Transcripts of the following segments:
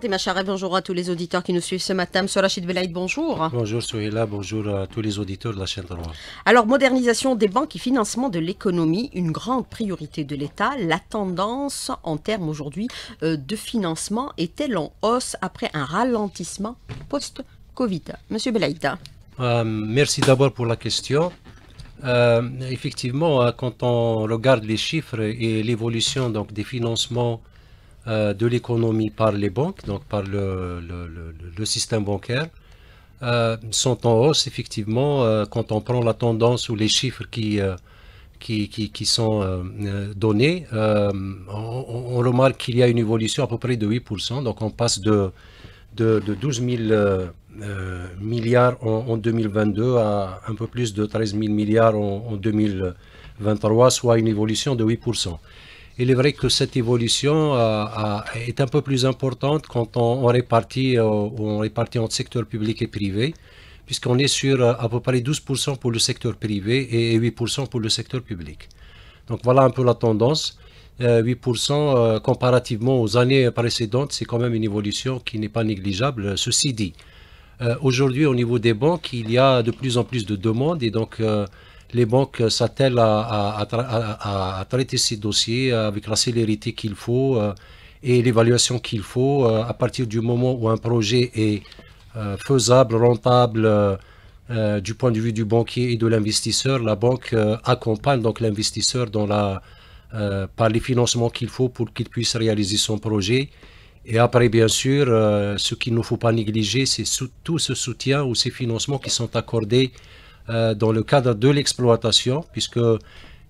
Fatima bonjour à tous les auditeurs qui nous suivent ce matin. Monsieur Rachid Belaïd, bonjour. Bonjour Souhila, bonjour à tous les auditeurs de la chaîne 3. Alors, modernisation des banques et financement de l'économie, une grande priorité de l'État. La tendance en termes aujourd'hui euh, de financement est-elle en hausse après un ralentissement post-Covid Monsieur Belaïd. Euh, merci d'abord pour la question. Euh, effectivement, quand on regarde les chiffres et l'évolution des financements euh, de l'économie par les banques, donc par le, système bancaire, euh, sont en hausse effectivement euh, quand on prend la tendance ou les chiffres qui, sont donnés. On, remarque qu'il y a une évolution à peu près de 8%, donc on passe de, de, 12 000 milliards en, 2022 à un peu plus de 13 000 milliards en 2023, soit une évolution de 8% il est vrai que cette évolution euh, euh, est un peu plus importante quand on, répartit, euh, on répartit entre secteur public et privé, puisqu'on est sur à peu près 12% pour le secteur privé et 8% pour le secteur public. Donc voilà un peu la tendance. 8% comparativement aux années précédentes, c'est quand même une évolution qui n'est pas négligeable. Ceci dit, aujourd'hui au niveau des banques, il y a de plus en plus de demandes et donc les banques s'attellent à, traiter ces dossiers avec la célérité qu'il faut euh, et l'évaluation qu'il faut euh, à partir du moment où un projet est euh, faisable, rentable du point de vue du banquier et de l'investisseur. La banque accompagne donc l'investisseur dans la, par les financements qu'il faut pour qu'il puisse réaliser son projet. Et après, bien sûr, ce qu'il ne faut pas négliger, c'est tout ce soutien ou ces financements qui sont accordés euh, dans le cadre de l'exploitation, puisque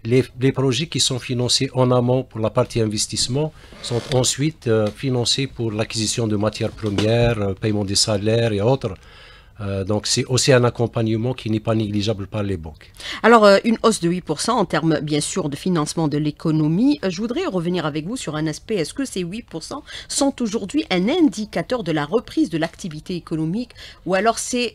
les, projets qui sont financés en amont pour la partie investissement sont ensuite euh, financés pour l'acquisition de matières premières, euh, paiement des salaires et autres. donc c'est aussi un accompagnement qui n'est pas négligeable par les banques. Alors une hausse de 8% en termes bien sûr de financement de l'économie. Je voudrais revenir avec vous sur un aspect. Est-ce que ces 8% sont aujourd'hui un indicateur de la reprise de l'activité économique ou alors c'est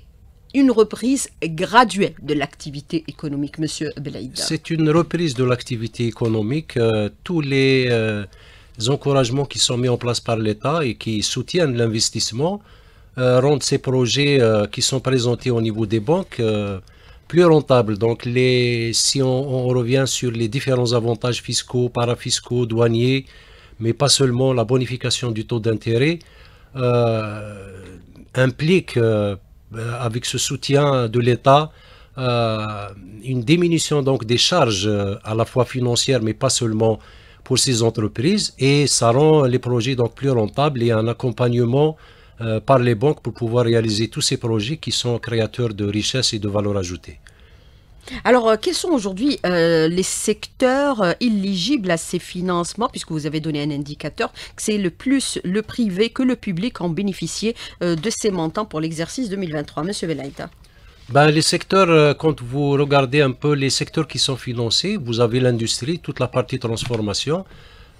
une reprise graduelle de l'activité économique, Monsieur Belaïd. C'est une reprise de l'activité économique. Euh, tous les, euh, encouragements qui sont mis en place par l'État et qui soutiennent l'investissement euh, rendent ces projets qui sont présentés au niveau des banques plus rentables. Donc, les, si on, on, revient sur les différents avantages fiscaux, parafiscaux, douaniers, mais pas seulement la bonification du taux d'intérêt, implique euh, avec ce soutien de l'État, euh, une diminution donc des charges euh, à la fois financières, mais pas seulement pour ces entreprises, et ça rend les projets donc plus rentables et un accompagnement par les banques pour pouvoir réaliser tous ces projets qui sont créateurs de richesses et de valeur ajoutée. Alors, euh, quels sont aujourd'hui euh, les secteurs éligibles euh, à ces financements, puisque vous avez donné un indicateur, que c'est le plus le privé que le public en bénéficié de ces montants pour l'exercice 2023 Monsieur Velaïta ben, les secteurs, quand vous regardez un peu les secteurs qui sont financés, vous avez l'industrie, toute la partie transformation.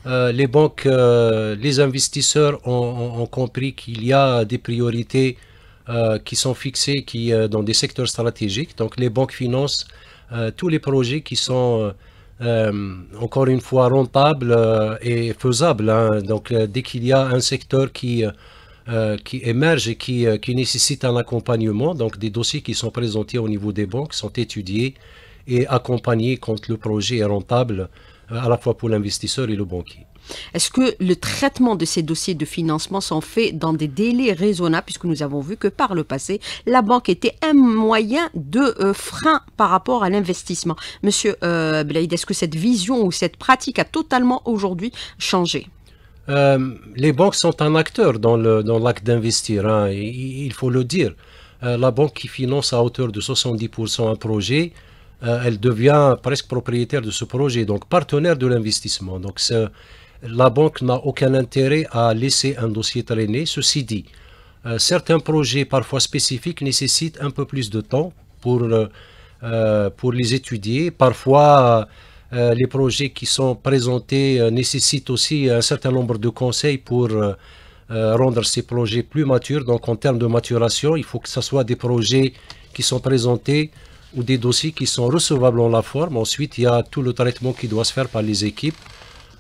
les banques, les investisseurs ont compris qu'il y a des priorités euh, qui sont fixés qui, euh, dans des secteurs stratégiques. Donc les banques financent euh, tous les projets qui sont... encore une fois rentables et faisables. Hein. Donc dès qu'il y a un secteur qui, qui émerge et qui, qui, nécessite un accompagnement, donc des dossiers qui sont présentés au niveau des banques sont étudiés et accompagnés quand le projet est rentable à la fois pour l'investisseur et le banquier. Est-ce que le traitement de ces dossiers de financement sont faits dans des délais raisonnables, puisque nous avons vu que par le passé, la banque était un moyen de euh, frein par rapport à l'investissement. Monsieur euh, est-ce que cette vision ou cette pratique a totalement aujourd'hui changé euh, les banques sont un acteur dans l'acte d'investir, hein, il, faut le dire. la banque qui finance à hauteur de 70% un projet, elle devient presque propriétaire de ce projet, donc partenaire de l'investissement. Donc la banque n'a aucun intérêt à laisser un dossier traîner. Ceci dit, euh, certains projets parfois spécifiques nécessitent un peu plus de temps pour, euh, euh, les étudier. Parfois, les projets qui sont présentés nécessitent aussi un certain nombre de conseils pour rendre ces projets plus matures. Donc en termes de maturation, il faut que ce soit des projets qui sont présentés ou des dossiers qui sont recevables en la forme. Ensuite, il y a tout le traitement qui doit se faire par les équipes.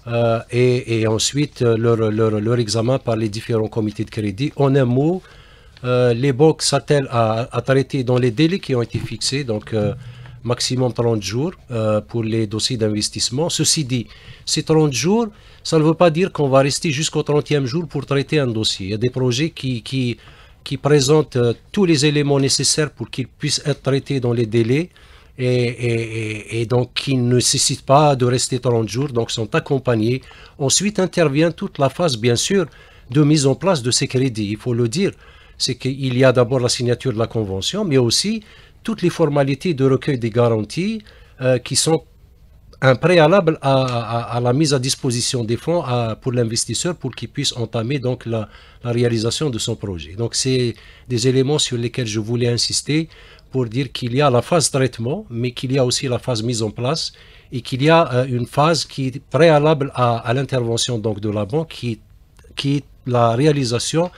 Euh, et, ensuite euh, leur, examen par les différents comités de crédit. En un mot, euh, les banques s'attellent à, traiter dans les délais qui ont été fixés, donc maximum 30 jours pour les dossiers d'investissement. Ceci dit, ces 30 jours, ça ne veut pas dire qu'on va rester jusqu'au 30e jour pour traiter un dossier. Il y a des projets qui présentent tous les éléments nécessaires pour qu'ils puissent être traités dans les délais et, donc qui ne nécessitent pas de rester 30 jours, donc sont accompagnés. Ensuite intervient toute la phase, bien sûr, de mise en place de ces crédits. Il faut le dire, c'est qu'il y a d'abord la signature de la convention, mais aussi toutes les formalités de recueil des garanties euh, qui sont un préalable à, la mise à disposition des fonds pour l'investisseur pour qu'il puisse entamer donc la, réalisation de son projet. Donc c'est des éléments sur lesquels je voulais insister pour dire qu'il y a la phase traitement, mais qu'il y a aussi la phase mise en place et qu'il y a euh, une phase qui est préalable à, l'intervention donc de la banque, qui, qui est la réalisation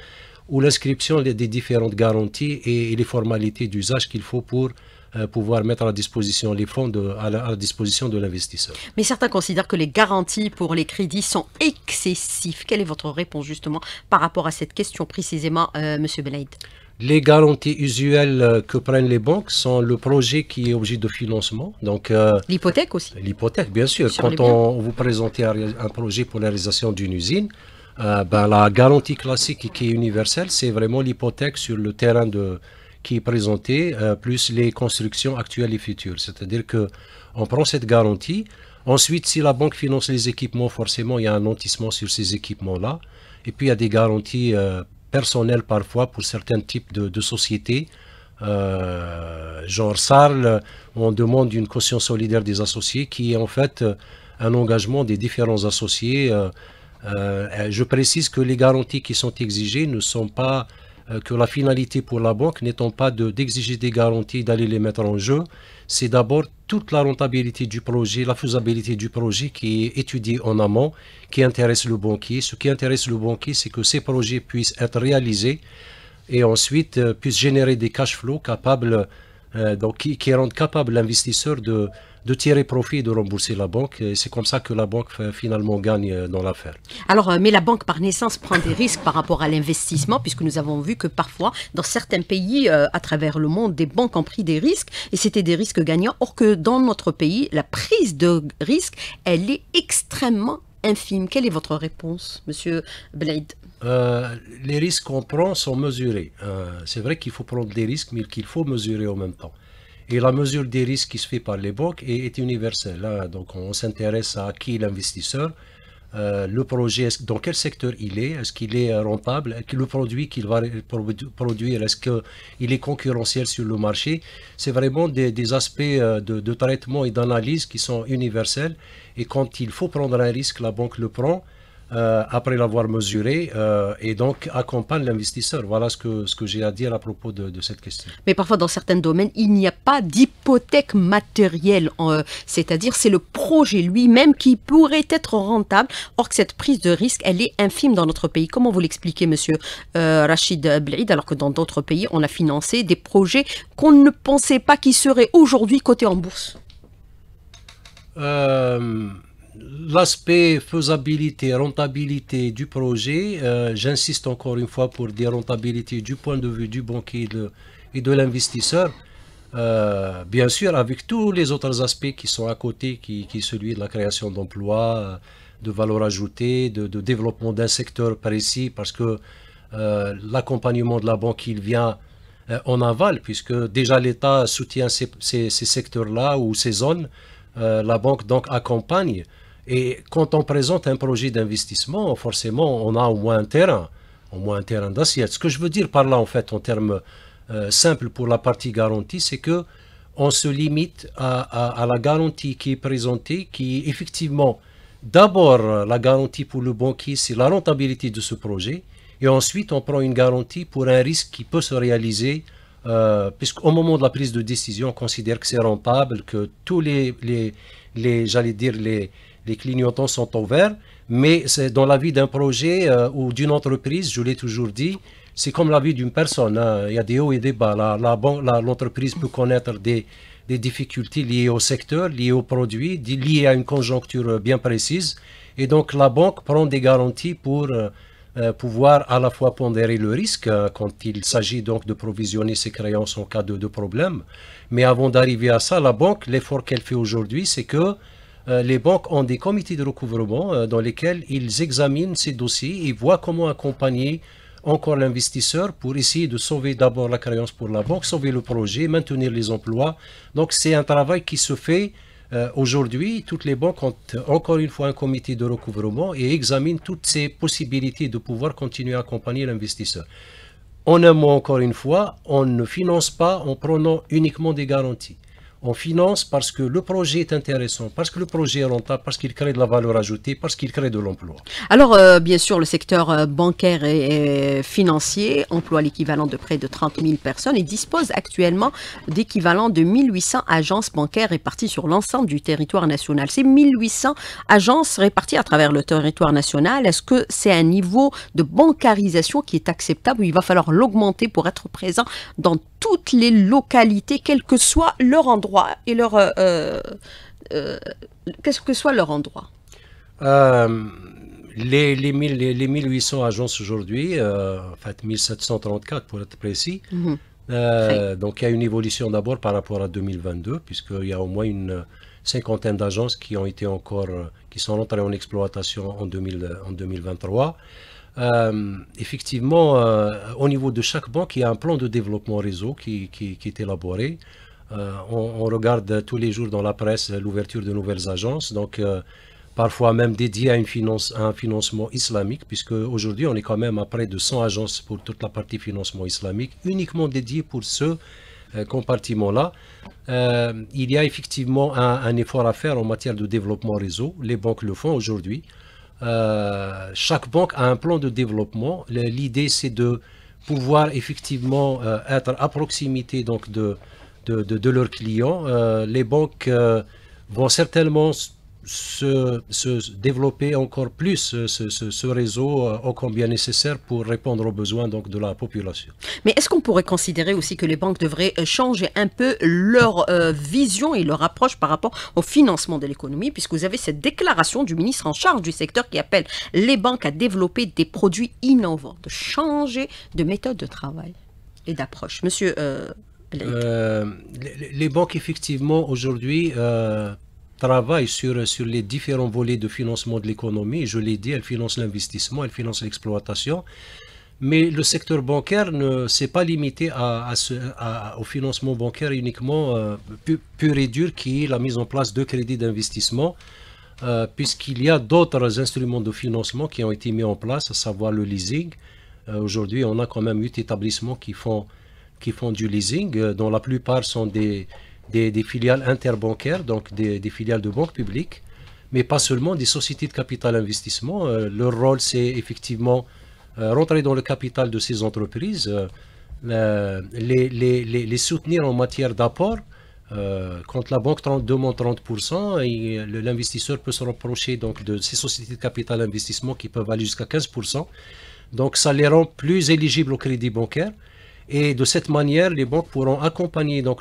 ou l'inscription des, différentes garanties et, les formalités d'usage qu'il faut pour euh, pouvoir mettre à disposition les fonds de, à, la, disposition de l'investisseur. Mais certains considèrent que les garanties pour les crédits sont excessives. Quelle est votre réponse justement par rapport à cette question précisément, M. Euh, Monsieur Belaïd les garanties usuelles euh, que prennent les banques sont le projet qui est objet de financement. Donc euh, l'hypothèque aussi. L'hypothèque, bien sûr. Quand on vous présente un, projet pour la réalisation d'une usine, euh, ben, la garantie classique qui est universelle, c'est vraiment l'hypothèque sur le terrain qui est présenté, plus les constructions actuelles et futures. C'est-à-dire qu'on prend cette garantie. Ensuite, si la banque finance les équipements, forcément, il y a un nantissement sur ces équipements-là. Et puis, il y a des garanties personnel parfois pour certains types de, sociétés. Euh, genre SARL, on demande une caution solidaire des associés qui est en fait euh, un engagement des différents associés. Euh, je précise que les garanties qui sont exigées ne sont pas euh, que la finalité pour la banque n'étant pas d'exiger des garanties, d'aller les mettre en jeu, c'est d'abord toute la rentabilité du projet, la faisabilité du projet qui est étudiée en amont, qui intéresse le banquier. Ce qui intéresse le banquier, c'est que ces projets puissent être réalisés et ensuite euh, puissent générer des cash flows capables euh, donc qui, qui rendent capable l'investisseur de, tirer profit, de rembourser la banque. Et c'est comme ça que la banque euh, finalement gagne euh, dans l'affaire. Alors, mais la banque par naissance prend des risques par rapport à l'investissement, puisque nous avons vu que parfois, dans certains pays à travers le monde, des banques ont pris des risques et c'était des risques gagnants. Or que dans notre pays, la prise de risque, elle est extrêmement infime. Quelle est votre réponse, Monsieur Blade euh, les risques qu'on prend sont mesurés. Euh, c'est vrai qu'il faut prendre des risques, mais qu'il faut mesurer en même temps. Et la mesure des risques qui se fait par les banques est, universelle. Hein. Donc on s'intéresse à qui est l'investisseur, euh, le projet, dans quel secteur il est, est-ce qu'il est rentable, le produit qu'il va produire, est-ce qu'il est concurrentiel sur le marché. C'est vraiment des, aspects de, de, traitement et d'analyse qui sont universels. Et quand il faut prendre un risque, la banque le prend. Euh, après l'avoir mesuré euh, et donc accompagne l'investisseur. Voilà ce que, ce que j'ai à dire à propos de, cette question. Mais parfois, dans certains domaines, il n'y a pas d'hypothèque matérielle, euh, c'est-à-dire c'est le projet lui-même qui pourrait être rentable, or que cette prise de risque, elle est infime dans notre pays. Comment vous l'expliquez, monsieur Rachid Blade, alors que dans d'autres pays, on a financé des projets qu'on ne pensait pas qu'ils seraient aujourd'hui cotés en bourse l'aspect faisabilité, rentabilité du projet, euh, j'insiste encore une fois pour dire rentabilité du point de vue du banquier et de, l'investisseur, euh, bien sûr avec tous les autres aspects qui sont à côté, qui, qui est celui de la création d'emplois, euh, de valeur ajoutée, de, développement d'un secteur précis, parce que l'accompagnement de la banque, il vient en aval, puisque déjà l'État soutient ces, ces, ces secteurs-là ou ces zones, la banque donc accompagne et quand on présente un projet d'investissement, forcément, on a au moins un terrain, au moins un terrain d'assiette. Ce que je veux dire par là, en fait, en termes euh, simples pour la partie garantie, c'est que on se limite à, la garantie qui est présentée, qui effectivement d'abord la garantie pour le banquier, c'est la rentabilité de ce projet, et ensuite on prend une garantie pour un risque qui peut se réaliser, euh, puisqu'au moment de la prise de décision, on considère que c'est rentable, que tous les, les j'allais dire, les, les clignotants sont ouverts, vert, mais dans la vie d'un projet euh, ou d'une entreprise, je l'ai toujours dit, c'est comme la vie d'une personne, hein. il y a des hauts et des bas. L'entreprise l'entreprise peut connaître des, difficultés liées au secteur, liées au produit, liées à une conjoncture euh, bien précise. Et donc la banque prend des garanties pour euh, pouvoir à la fois pondérer le risque quand il s'agit donc de provisionner ses créances en cas de problème. Mais avant d'arriver à ça, la banque, l'effort qu'elle fait aujourd'hui, c'est que euh, les banques ont des comités de recouvrement euh, dans lesquels ils examinent ces dossiers et voient comment accompagner encore l'investisseur pour essayer de sauver d'abord la créance pour la banque, sauver le projet, maintenir les emplois. Donc c'est un travail qui se fait euh, aujourd'hui. Toutes les banques ont encore une fois un comité de recouvrement et examinent toutes ces possibilités de pouvoir continuer à accompagner l'investisseur. En un mot, encore une fois, on ne finance pas en prenant uniquement des garanties on finance parce que le projet est intéressant, parce que le projet est rentable, parce qu'il crée de la valeur ajoutée, parce qu'il crée de l'emploi. Alors, euh, bien sûr, le secteur euh, bancaire et, financier emploie l'équivalent de près de 30 000 personnes et dispose actuellement d'équivalent de 1800 agences bancaires réparties sur l'ensemble du territoire national. Ces 1800 agences réparties à travers le territoire national, est-ce que c'est un niveau de bancarisation qui est acceptable ou il va falloir l'augmenter pour être présent dans toutes les localités, quel que soit leur endroit et leur... Euh, euh, euh, qu'est-ce que soit leur endroit les, les, 1800 agences aujourd'hui, en fait 1734 pour être précis, mhm. donc il y a une évolution d'abord par rapport à 2022, puisqu'il y a au moins une cinquantaine d'agences qui ont été encore, qui sont rentrées en exploitation en, 2000, en 2023. effectivement, au niveau de chaque banque, il y a un plan de développement réseau qui est élaboré. Euh, on, regarde tous les jours dans la presse l'ouverture de nouvelles agences, donc euh, parfois même dédiées à, un financement islamique, puisque aujourd'hui on est quand même à près de 100 agences pour toute la partie financement islamique, uniquement dédiées pour ce euh, compartiment-là. il y a effectivement un, un, effort à faire en matière de développement réseau, les banques le font aujourd'hui. chaque banque a un plan de développement. L'idée c'est de pouvoir effectivement être à proximité donc de de, de, leurs clients. Euh, les banques euh, vont certainement se, se, développer encore plus euh, ce, réseau au combien nécessaire pour répondre aux besoins donc, de la population. Mais est-ce qu'on pourrait considérer aussi que les banques devraient changer un peu leur vision et leur approche par rapport au financement de l'économie, puisque vous avez cette déclaration du ministre en charge du secteur qui appelle les banques à développer des produits innovants, de changer de méthode de travail et d'approche. Monsieur euh, les banques, effectivement, aujourd'hui, euh, travaillent sur, sur les différents volets de financement de l'économie. Je l'ai dit, elles financent l'investissement, elles financent l'exploitation. Mais le secteur bancaire ne s'est pas limité à, ce, au financement bancaire uniquement euh, pur et dur, qui est la mise en place de crédits d'investissement. puisqu'il y a d'autres instruments de financement qui ont été mis en place, à savoir le leasing. Aujourd'hui, on a quand même huit établissements qui font qui font du leasing, euh, dont la plupart sont des, filiales interbancaires, donc des, filiales de banques publiques, mais pas seulement des sociétés de capital investissement. Euh, leur rôle, c'est effectivement euh, rentrer dans le capital de ces entreprises, les, soutenir en matière d'apport. quand la banque demande 30%, l'investisseur peut se rapprocher donc, de ces sociétés de capital investissement qui peuvent aller jusqu'à 15%. Donc ça les rend plus éligibles au crédit bancaire et de cette manière, les banques pourront accompagner donc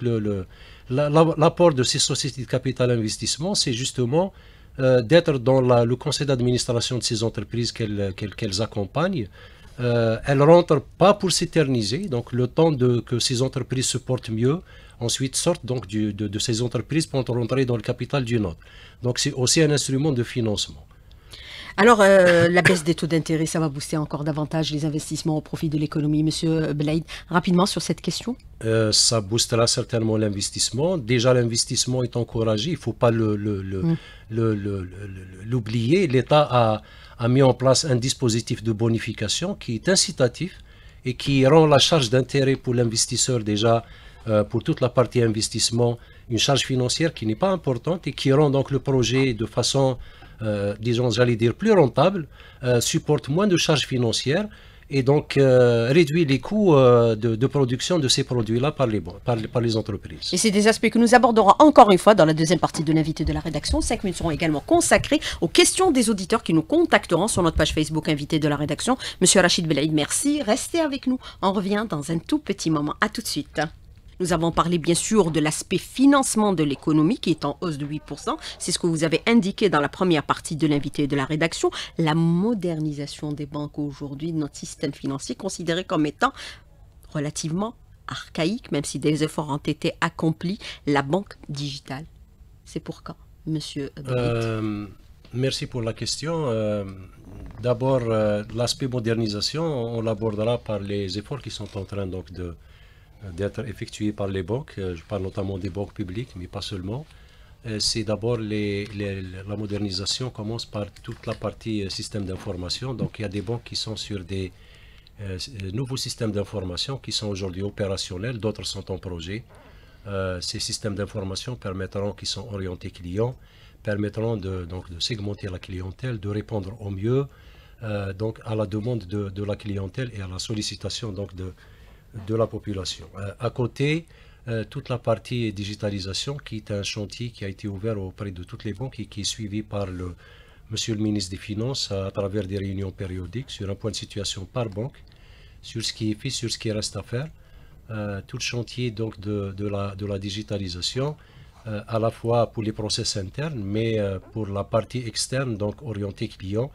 l'apport de ces sociétés de capital investissement, c'est justement euh, d'être dans le conseil d'administration de ces entreprises qu'elles accompagnent. Elles euh, elles rentrent pas pour s'éterniser, donc le temps de, que ces entreprises se portent mieux, ensuite sortent donc de, de, ces entreprises pour rentrer dans le capital d'une autre. Donc c'est aussi un instrument de financement. Alors, euh, la baisse des taux d'intérêt, ça va booster encore davantage les investissements au profit de l'économie. Monsieur Blade, rapidement sur cette question euh, Ça boostera certainement l'investissement. Déjà, l'investissement est encouragé. Il ne faut pas mm. l'oublier. Le, L'État a, mis en place un dispositif de bonification qui est incitatif et qui rend la charge d'intérêt pour l'investisseur déjà, euh, pour toute la partie investissement, une charge financière qui n'est pas importante et qui rend donc le projet de façon euh, disons, j'allais dire, plus rentable, euh, supporte moins de charges financières et donc euh, réduit les coûts de, production de ces produits-là par les, par, les, entreprises. Et c'est des aspects que nous aborderons encore une fois dans la deuxième partie de l'invité de la rédaction. Cinq minutes seront également consacrées aux questions des auditeurs qui nous contacteront sur notre page Facebook invité de la rédaction. Monsieur Rachid Belaïd, merci. Restez avec nous. On revient dans un tout petit moment. À tout de suite. Nous avons parlé bien sûr de l'aspect financement de l'économie qui est en hausse de 8%. C'est ce que vous avez indiqué dans la première partie de l'invité de la rédaction. La modernisation des banques aujourd'hui, notre système financier considéré comme étant relativement archaïque, même si des efforts ont été accomplis. La banque digitale, c'est pour monsieur euh, Merci pour la question. Euh, d'abord, euh, l'aspect modernisation, on l'abordera par les efforts qui sont en train donc de d'être effectuées par les banques, euh, je parle notamment des banques publiques, mais pas seulement, euh, c'est d'abord les, la modernisation commence par toute la partie euh, système d'information. Donc il y a des banques qui sont sur des nouveaux systèmes d'information qui sont aujourd'hui opérationnels, d'autres sont en projet. ces systèmes d'information permettront, qui sont orientés clients, permettront de, donc, de segmenter la clientèle, de répondre au mieux donc, à la demande de, de, la clientèle et à la sollicitation donc, de, de la population. Euh, à côté, euh, toute la partie digitalisation, qui est un chantier qui a été ouvert auprès de toutes les banques et qui est suivi par le Monsieur le ministre des Finances à travers des réunions périodiques sur un point de situation par banque, sur ce qui est fait, sur ce qui reste à faire. Euh, tout le chantier donc de, de, la, digitalisation, à la fois pour les process internes, mais pour la partie externe, donc orientée client,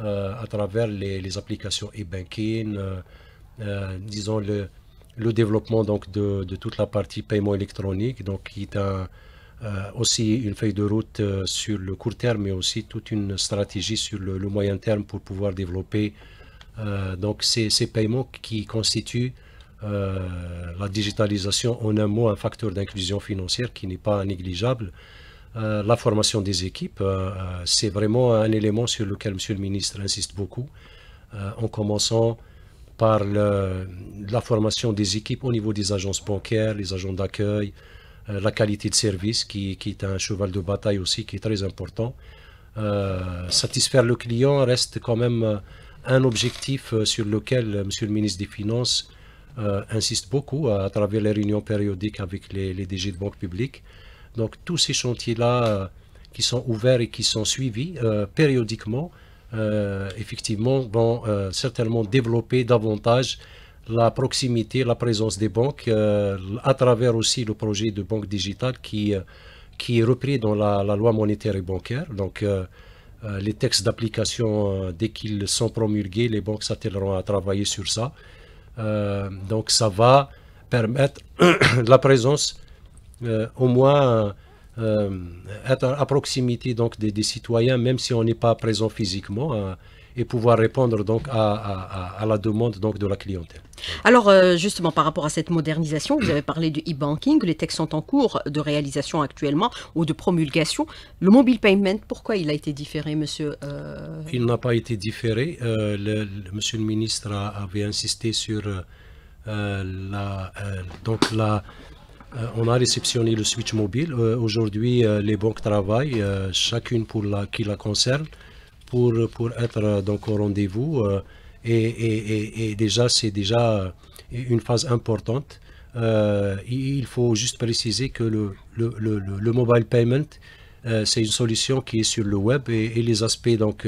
à travers les, les applications e-banking, euh, disons, le, le développement donc, de, de, toute la partie paiement électronique, donc, qui est euh, aussi une feuille de route euh, sur le court terme, mais aussi toute une stratégie sur le, moyen terme pour pouvoir développer donc, ces, ces, paiements qui constituent la digitalisation, en un mot, un facteur d'inclusion financière qui n'est pas négligeable. la formation des équipes, c'est vraiment un élément sur lequel Monsieur le ministre insiste beaucoup, en commençant par la formation des équipes au niveau des agences bancaires, les agents d'accueil, euh, la qualité de service qui, est un cheval de bataille aussi qui est très important. Euh, satisfaire le client reste quand même euh, un objectif sur lequel Monsieur le ministre des Finances insiste beaucoup à, travers les réunions périodiques avec les, les DG de banque publique. Donc tous ces chantiers-là qui sont ouverts et qui sont suivis périodiquement euh, effectivement, vont euh, certainement développer davantage la proximité, la présence des banques, euh, à travers aussi le projet de banque digitale qui, qui est repris dans la, loi monétaire et bancaire. Donc, les textes d'application, dès qu'ils sont promulgués, les banques s'attelleront à travailler sur ça. donc, ça va permettre la présence au moins euh, être à proximité donc des, citoyens, même si on n'est pas présent physiquement. Euh, et pouvoir répondre donc à, la demande donc de la clientèle. Alors euh, justement par rapport à cette modernisation, vous avez parlé du e-banking, les textes sont en cours de réalisation actuellement ou de promulgation. Le mobile payment, pourquoi il a été différé, monsieur Il n'a pas été différé. le, monsieur le ministre avait insisté sur la, donc la euh, on a réceptionné le switch mobile. Euh, aujourd'hui, euh, les banques travaillent, chacune pour la qui la concerne, pour, être donc au rendez-vous. Et, déjà, c'est déjà une phase importante. il faut juste préciser que le, mobile payment, c'est une solution qui est sur le web et, les aspects donc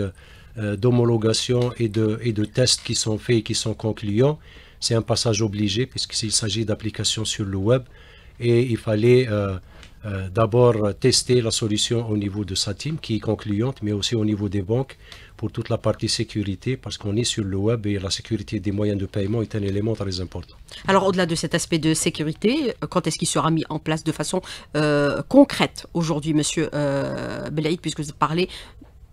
d'homologation et de, et de tests qui sont faits et qui sont concluants, c'est un passage obligé puisqu'il s'agit d'applications sur le web et il fallait euh, euh, d'abord tester la solution au niveau de sa team qui est concluante, mais aussi au niveau des banques pour toute la partie sécurité, parce qu'on est sur le web et la sécurité des moyens de paiement est un élément très important. Alors au-delà de cet aspect de sécurité, quand est-ce qu'il sera mis en place de façon euh, concrète aujourd'hui, Monsieur Belaïd, puisque vous parlez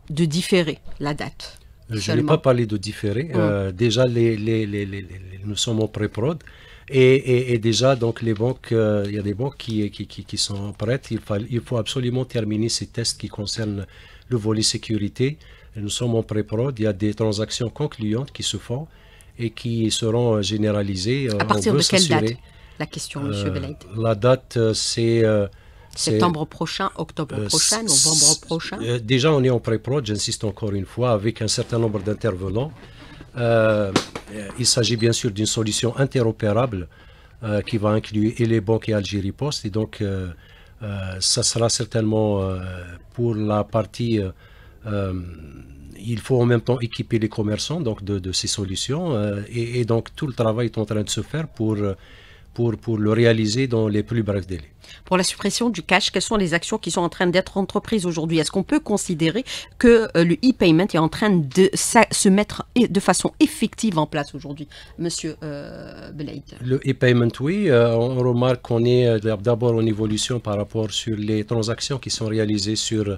de différer la date Je n'ai pas parlé de différer. Hum. déjà, nous sommes en pré-prod. Et, déjà, donc, les banques, euh, il y a des banques qui, qui, sont prêtes. Il, il, faut absolument terminer ces tests qui concernent le volet sécurité. Nous sommes en pré-prod. Il y a des transactions concluantes qui se font et qui seront généralisées. Euh, à partir de quelle date La question, euh, Monsieur Belaid. La date, c'est... Septembre prochain, octobre prochain, novembre prochain Déjà, on est en pré-prod, j'insiste encore une fois, avec un certain nombre d'intervenants. Euh, il s'agit bien sûr d'une solution interopérable euh, qui va inclure et les banques et Algérie Post. Et donc, euh, ça sera certainement pour la partie. il faut en même temps équiper les commerçants donc de, ces solutions. Et, et, donc, tout le travail est en train de se faire pour pour, le réaliser dans les plus brefs délais. Pour la suppression du cash, quelles sont les actions qui sont en train d'être entreprises aujourd'hui Est-ce qu'on peut considérer que euh, le e-payment est en train de se mettre de façon effective en place aujourd'hui, Monsieur euh, Le e-payment, oui. Euh, on remarque qu'on est euh, d'abord en évolution par rapport sur les transactions qui sont réalisées sur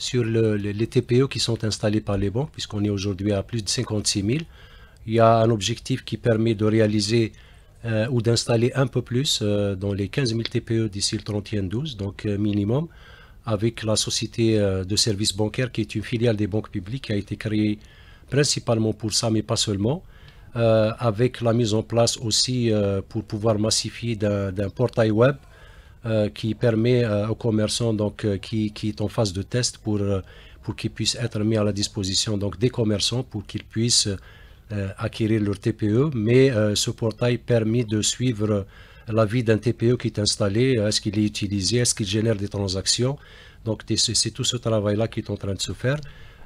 sur les TPE qui sont installés par les banques, puisqu'on est aujourd'hui à plus de 56 000. Il y a un objectif qui permet de réaliser euh, ou d'installer un peu plus euh, dans les 15 000 TPE d'ici le 31-12, donc euh, minimum, avec la société de services bancaires qui est une filiale des banques publiques qui a été créée principalement pour ça, mais pas seulement, avec la mise en place aussi pour pouvoir massifier d'un portail web qui permet aux commerçants donc, qui, qui, est en phase de test pour, pour qu'ils puissent être mis à la disposition donc, des commerçants pour qu'ils puissent euh, acquérir leur TPE, mais euh, ce portail permet de suivre la vie d'un TPE qui est installé, est-ce qu'il est utilisé, est-ce qu'il génère des transactions. Donc c'est tout ce travail-là qui est en train de se faire.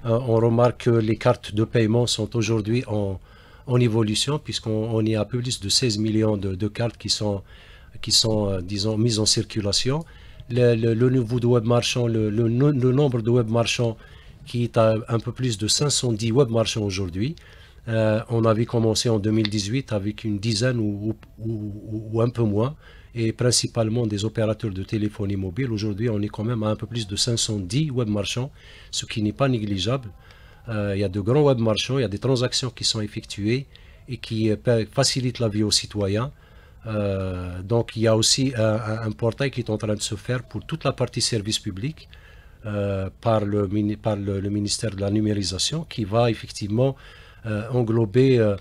Euh, on remarque que les cartes de paiement sont aujourd'hui en, évolution puisqu'on est à plus de 16 millions de, cartes qui sont, qui sont disons, mises en circulation. Le, le, de web marchand, le, le, nombre de web marchands qui est à un peu plus de 510 web marchands aujourd'hui. Euh, on avait commencé en 2018 avec une dizaine ou, un peu moins, et principalement des opérateurs de téléphonie mobile. Aujourd'hui, on est quand même à un peu plus de 510 web marchands, ce qui n'est pas négligeable. Euh, il y a de grands web marchands, il y a des transactions qui sont effectuées et qui euh, facilitent la vie aux citoyens. donc il y a aussi un, portail qui est en train de se faire pour toute la partie service public par, le, le, ministère de la numérisation qui va effectivement euh, englober euh,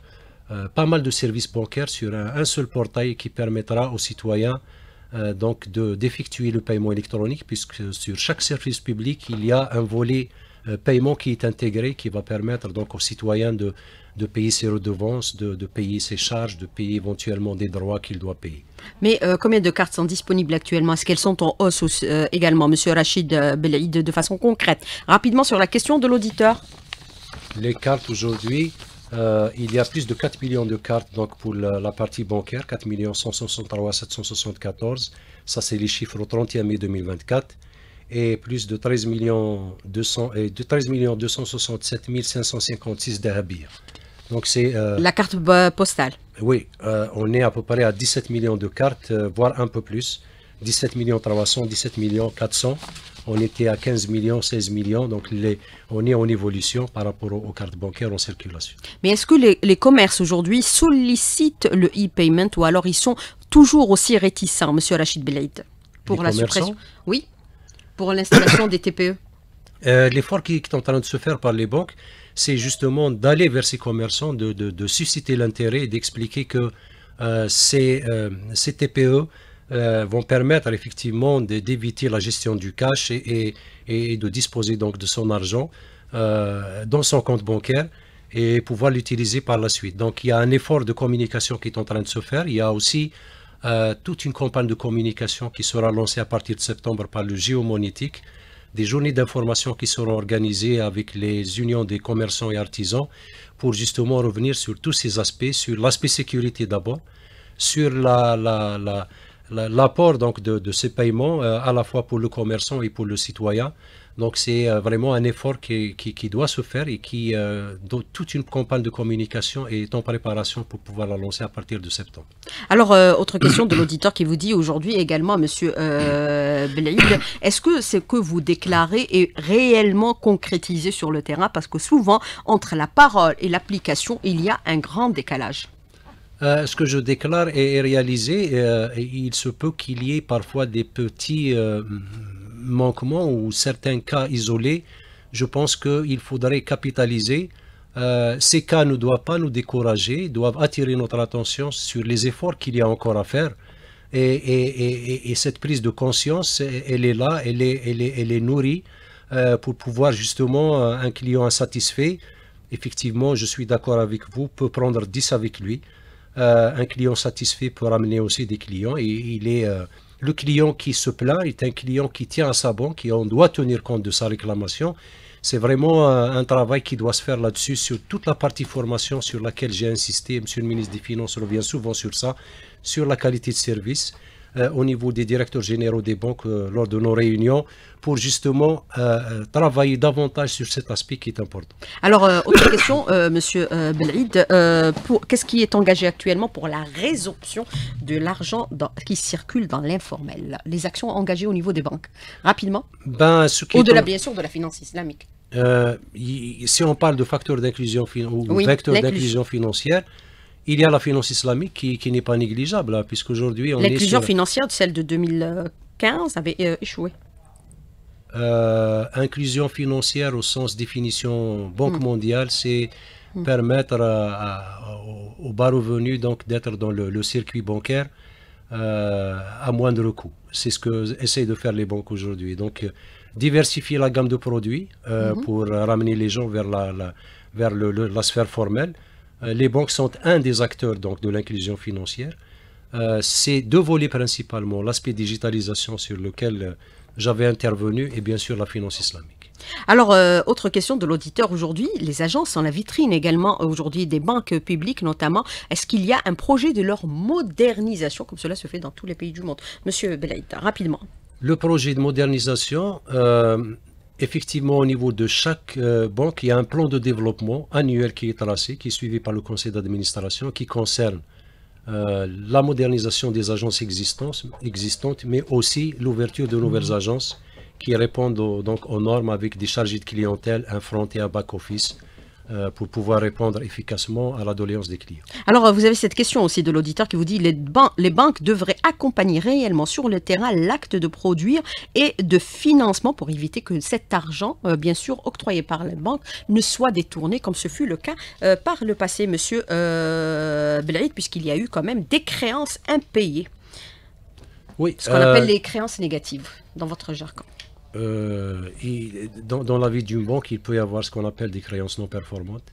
euh, pas mal de services bancaires sur un, seul portail qui permettra aux citoyens donc d'effectuer le paiement électronique puisque sur chaque service public il y a un volet paiement qui est intégré qui va permettre donc aux citoyens de, payer ses redevances, de, payer ses charges, de payer éventuellement des droits qu'il doit payer. Mais combien de cartes sont disponibles actuellement Est-ce qu'elles sont en hausse également, Monsieur Rachid Belaïd, de façon concrète Rapidement sur la question de l'auditeur les cartes aujourd'hui, euh, il y a plus de 4 millions de cartes donc pour la, partie bancaire, 4 163 774. Ça, c'est les chiffres au 31 mai 2024. Et plus de 13 millions de 267 556 d'Arabie. Donc c'est euh, la carte postale. Oui, euh, on est à peu près à 17 millions de cartes, voire un peu plus, 17 millions 300, 17 millions 400 on était à 15 millions, 16 millions. Donc, on est en évolution par rapport aux, cartes bancaires en circulation. Mais est-ce que les, commerces aujourd'hui sollicitent le e-payment ou alors ils sont toujours aussi réticents, Monsieur Rachid Belaïd, pour la suppression Oui, pour l'installation des TPE. Euh, l'effort qui, est en train de se faire par les banques, c'est justement d'aller vers ces commerçants, de, susciter l'intérêt et d'expliquer que euh, ces, euh, ces TPE euh, vont permettre effectivement d'éviter la gestion du cash et, et, de disposer donc de son argent euh, dans son compte bancaire et pouvoir l'utiliser par la suite. Donc il y a un effort de communication qui est en train de se faire. Il y a aussi euh, toute une campagne de communication qui sera lancée à partir de septembre par le géomonétique des journées d'information qui seront organisées avec les unions des commerçants et artisans pour justement revenir sur tous ces aspects, sur l'aspect sécurité d'abord, sur la, la, la, l'apport donc de, ces paiements euh, à la fois pour le commerçant et pour le citoyen. Donc c'est euh, vraiment un effort qui, doit se faire et qui euh, toute une campagne de communication est en préparation pour pouvoir la lancer à partir de septembre. Alors autre question de l'auditeur qui vous dit aujourd'hui également, Monsieur Belaïd, est-ce que ce que vous déclarez est réellement concrétisé sur le terrain Parce que souvent entre la parole et l'application, il y a un grand décalage. Euh, ce que je déclare est, réalisé. Euh, il se peut qu'il y ait parfois des petits euh, manquements ou certains cas isolés. Je pense qu'il faudrait capitaliser. ces cas ne doivent pas nous décourager, doivent attirer notre attention sur les efforts qu'il y a encore à faire. Et, cette prise de conscience, elle est là, elle est, elle est nourrie pour pouvoir justement un client insatisfait effectivement, je suis d'accord avec vous, peut prendre 10 avec lui. Euh, un client satisfait pour amener aussi des clients. Et il est euh, le client qui se plaint est un client qui tient à sa banque et on doit tenir compte de sa réclamation. C'est vraiment euh, un travail qui doit se faire là-dessus, sur toute la partie formation sur laquelle j'ai insisté. Monsieur le ministre des Finances revient souvent sur ça, sur la qualité de service. Euh, au niveau des directeurs généraux des banques euh, lors de nos réunions pour justement euh, travailler davantage sur cet aspect qui est important. Alors, autre question, Monsieur pour qu'est-ce qui est engagé actuellement pour la résorption de l'argent qui circule dans l'informel Les actions engagées au niveau des banques, rapidement ben, au la bien sûr, de la finance islamique. si on parle de facteurs d'inclusion ou oui, d'inclusion financière, il y a la finance islamique qui, qui n'est pas négligeable, hein, puisqu'aujourd'hui on L'inclusion financière financière, celle de 2015, avait euh, échoué. Euh, inclusion financière au sens définition Banque hmm. mondiale, c'est hmm. permettre euh, aux bas revenus donc d'être dans le, circuit bancaire à moindre coût. C'est ce que essayent de faire les banques aujourd'hui. Donc diversifier la gamme de produits hmm. pour ramener les gens vers la, vers la sphère formelle euh, les banques sont un des acteurs donc, de l'inclusion financière. Euh, c'est deux volets principalement, l'aspect digitalisation sur lequel euh, j'avais intervenu et bien sûr la finance islamique. Alors, autre question de l'auditeur aujourd'hui, les agences sont la vitrine également aujourd'hui des banques publiques notamment. Est-ce qu'il y a un projet de leur modernisation comme cela se fait dans tous les pays du monde Monsieur Belaïta, rapidement. Le projet de modernisation, effectivement, au niveau de chaque euh, banque, il y a un plan de développement annuel qui est tracé, qui est suivi par le conseil d'administration, qui concerne euh, la modernisation des agences existantes, mais aussi l'ouverture de nouvelles mhm. agences qui répondent donc aux normes avec des charges de clientèle, un front et un back-office, euh, pour pouvoir répondre efficacement à la doléance des clients. Alors, euh, vous avez cette question aussi de l'auditeur qui vous dit les, banques devraient accompagner réellement sur le terrain l'acte de produire et de financement pour éviter que cet argent, euh, bien sûr, octroyé par les banques, ne soit détourné, comme ce fut le cas par le passé, Monsieur euh, puisqu'il y a eu quand même des créances impayées. Oui, ce qu'on appelle les créances négatives dans votre jargon. Euh, dans, la vie d'une banque, il peut y avoir ce qu'on appelle des créances non performantes.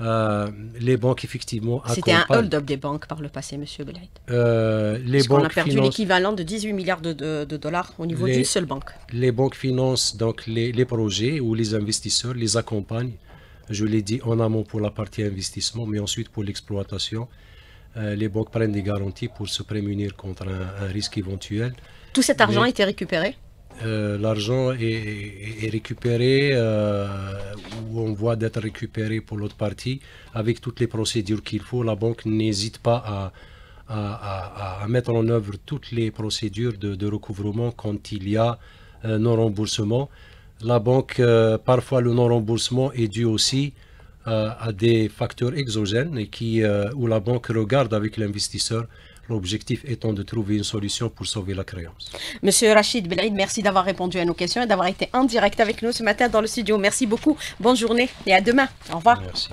Euh, les banques, effectivement, C'était un hold-up des banques par le passé, Monsieur Belaïd. Euh, on a perdu l'équivalent de 18 milliards de, dollars au niveau d'une seule banque. Les banques financent donc les, projets où les investisseurs les accompagnent, je l'ai dit, en amont pour la partie investissement, mais ensuite pour l'exploitation. les banques prennent des garanties pour se prémunir contre un, risque éventuel. Tout cet argent a été récupéré euh, l'argent est, récupéré euh, ou on voit d'être récupéré pour l'autre partie, avec toutes les procédures qu'il faut, la banque n'hésite pas à, mettre en œuvre toutes les procédures de, recouvrement quand il y a un euh, non-remboursement. La banque, parfois le non-remboursement est dû aussi à des facteurs exogènes qui, où la banque regarde avec l'investisseur l'objectif étant de trouver une solution pour sauver la créance. Monsieur Rachid Belaïd, merci d'avoir répondu à nos questions et d'avoir été en direct avec nous ce matin dans le studio. Merci beaucoup, bonne journée et à demain. Au revoir. Merci.